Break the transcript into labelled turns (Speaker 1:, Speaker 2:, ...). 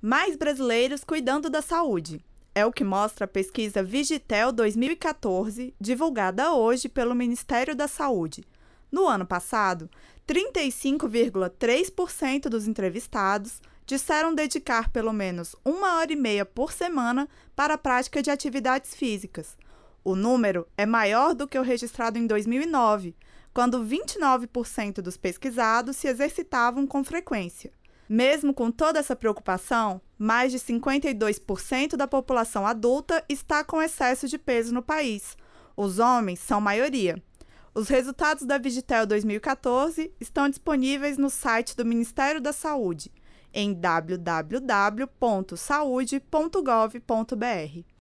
Speaker 1: Mais brasileiros cuidando da saúde. É o que mostra a pesquisa Vigitel 2014, divulgada hoje pelo Ministério da Saúde. No ano passado, 35,3% dos entrevistados disseram dedicar pelo menos uma hora e meia por semana para a prática de atividades físicas. O número é maior do que o registrado em 2009, quando 29% dos pesquisados se exercitavam com frequência. Mesmo com toda essa preocupação, mais de 52% da população adulta está com excesso de peso no país. Os homens são maioria. Os resultados da Vigitel 2014 estão disponíveis no site do Ministério da Saúde, em www.saude.gov.br.